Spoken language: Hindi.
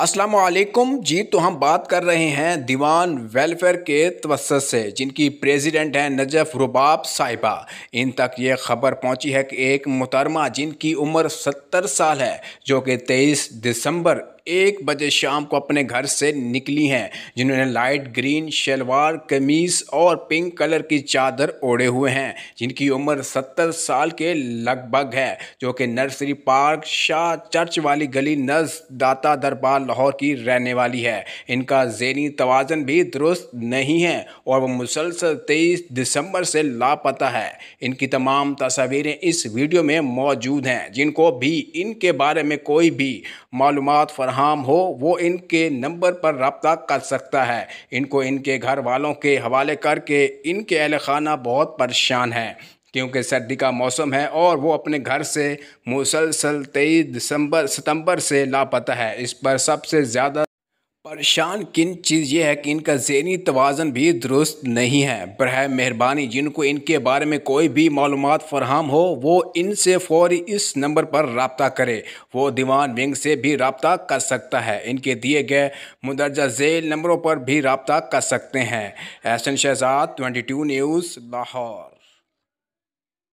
अस्सलाम वालेकुम जी तो हम बात कर रहे हैं दीवान वेलफेयर के तवसत से जिनकी प्रेसिडेंट हैं नजफ़ रुबाब साहिबा इन तक ये खबर पहुंची है कि एक मुतरमा जिनकी उम्र 70 साल है जो कि 23 दिसंबर एक बजे शाम को अपने घर से निकली हैं जिन्होंने लाइट ग्रीन शलवार कमीज और पिंक कलर की चादर ओढ़े हुए हैं जिनकी उम्र सत्तर साल के लगभग है जो कि नर्सरी पार्क शाह चर्च वाली गली नज दाता दरबार लाहौर की रहने वाली है इनका जैनी तोज़न भी दुरुस्त नहीं है और वह मुसलसल तेईस दिसंबर से लापता है इनकी तमाम तस्वीरें इस वीडियो में मौजूद हैं जिनको भी इनके बारे में कोई भी मालूम फरहम हाम हो वो इनके नंबर पर रबता कर सकता है इनको इनके घर वालों के हवाले करके इनके अहल खाना बहुत परेशान है क्योंकि सर्दी का मौसम है और वो अपने घर से मुसलसल तेईस दिसंबर सितंबर से लापता है इस पर सबसे ज़्यादा परेशान किन चीज़ यह है कि इनका जहनी तोज़न भी दुरुस्त नहीं है बरह मेहरबानी जिनको इनके बारे में कोई भी मालूम फरहम हो वो इनसे फौरी इस नंबर पर रबता करे वो दीवान विंग से भी रबता कर सकता है इनके दिए गए मुंदरजा जेल नंबरों पर भी रबता कर सकते हैं Ehsan Shahzad twenty two news Lahore